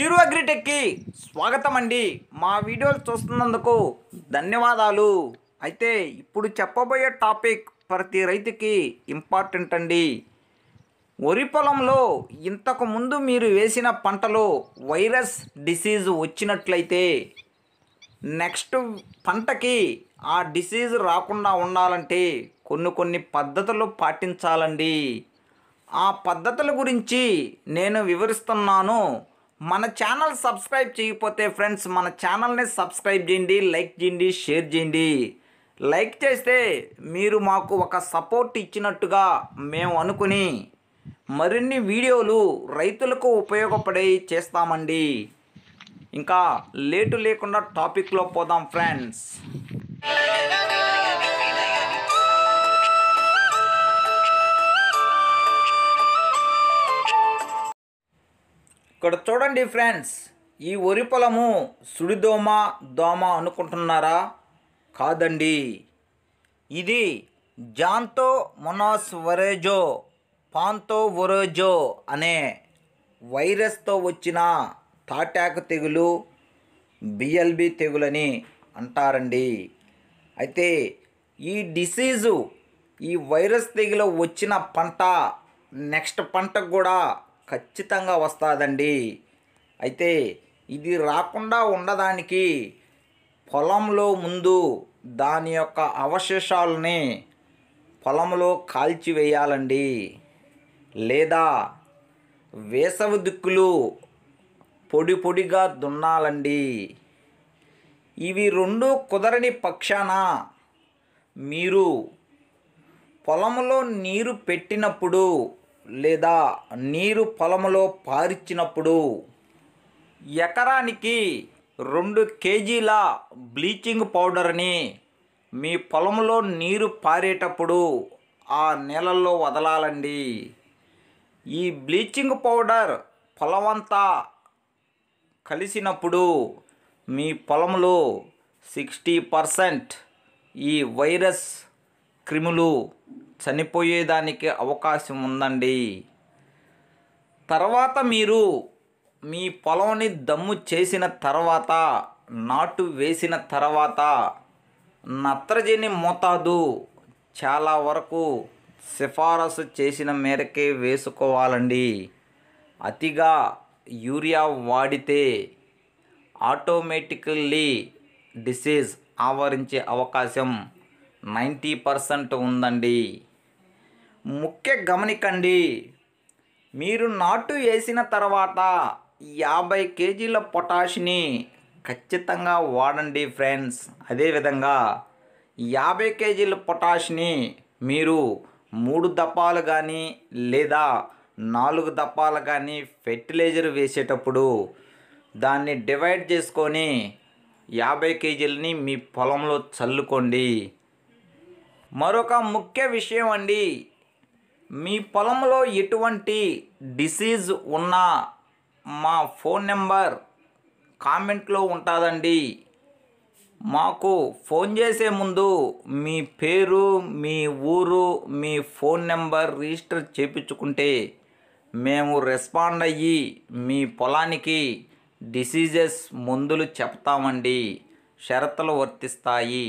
చిరు అగ్రిటెక్కి స్వాగతం అండి మా వీడియోలు చూస్తున్నందుకు ధన్యవాదాలు అయితే ఇప్పుడు చెప్పబోయే టాపిక్ ప్రతి రైతుకి ఇంపార్టెంట్ అండి వరి పొలంలో ఇంతకుముందు మీరు వేసిన పంటలో వైరస్ డిసీజ్ వచ్చినట్లయితే నెక్స్ట్ పంటకి ఆ డిసీజ్ రాకుండా ఉండాలంటే కొన్ని కొన్ని పద్ధతులు పాటించాలండి ఆ పద్ధతుల గురించి నేను వివరిస్తున్నాను మన ఛానల్ సబ్స్క్రైబ్ చేయకపోతే ఫ్రెండ్స్ మన ఛానల్ని సబ్స్క్రైబ్ చేయండి లైక్ చేయండి షేర్ చేయండి లైక్ చేస్తే మీరు మాకు ఒక సపోర్ట్ ఇచ్చినట్టుగా మేము అనుకుని మరిన్ని వీడియోలు రైతులకు ఉపయోగపడే చేస్తామండి ఇంకా లేటు లేకుండా టాపిక్లో పోదాం ఫ్రెండ్స్ ఇక్కడ చూడండి ఫ్రెండ్స్ ఈ వరి పొలము సుడిదోమ దోమ అనుకుంటున్నారా కాదండి ఇది జాంతో మొనాస్ వరేజో పాంతో వరోజో అనే వైరస్తో వచ్చిన తాటాకు తెగులు బిఎల్బి తెగులని అంటారండి అయితే ఈ డిసీజు ఈ వైరస్ తెగులు వచ్చిన పంట నెక్స్ట్ పంటకు కూడా ఖచ్చితంగా వస్తుందండి అయితే ఇది రాకుండా ఉండడానికి పొలంలో ముందు దాని యొక్క అవశేషాలని పొలంలో కాల్చివేయాలండి లేదా వేసవి దిక్కులు పొడి పొడిగా దున్నాలండి ఇవి రెండు కుదరని పక్షాన మీరు పొలంలో నీరు పెట్టినప్పుడు లేదా నీరు పొలంలో పారిచ్చినప్పుడు ఎకరానికి రెండు కేజీల బ్లీచింగ్ పౌడర్ని మీ పొలంలో నీరు పారేటప్పుడు ఆ నీళ్ళల్లో వదలాలండి ఈ బ్లీచింగ్ పౌడర్ పొలమంతా కలిసినప్పుడు మీ పొలంలో సిక్స్టీ పర్సెంట్ ఈ వైరస్ క్రిములు చనిపోయేదానికి అవకాశం ఉందండి తర్వాత మీరు మీ పొలంని దమ్ము చేసిన తర్వాత నాటు వేసిన తర్వాత నత్రజని మోతాదు చాలా వరకు సిఫారసు చేసిన మేరకే వేసుకోవాలండి అతిగా యూరియా వాడితే ఆటోమేటికల్లీ డిసీజ్ ఆవరించే అవకాశం నైంటీ పర్సెంట్ ఉందండి ముఖ్య గమనికండి మీరు నాటు వేసిన తర్వాత యాభై కేజీల పొటాష్ని ఖచ్చితంగా వాడండి ఫ్రెండ్స్ అదేవిధంగా యాభై కేజీల పొటాష్ని మీరు మూడు దప్పాలు కానీ లేదా నాలుగు దప్పాలు కానీ ఫెర్టిలైజర్ వేసేటప్పుడు దాన్ని డివైడ్ చేసుకొని యాభై కేజీలని మీ పొలంలో చల్లుకోండి మరొక ముఖ్య విషయం అండి మీ పొలంలో ఎటువంటి డిసీజ్ ఉన్నా మా ఫోన్ నెంబర్ కామెంట్లో ఉంటుందండి మాకు ఫోన్ చేసే ముందు మీ పేరు మీ ఊరు మీ ఫోన్ నెంబర్ రిజిస్టర్ చేయించుకుంటే మేము రెస్పాండ్ అయ్యి మీ పొలానికి డిసీజెస్ మందులు చెప్తామండి షరతులు వర్తిస్తాయి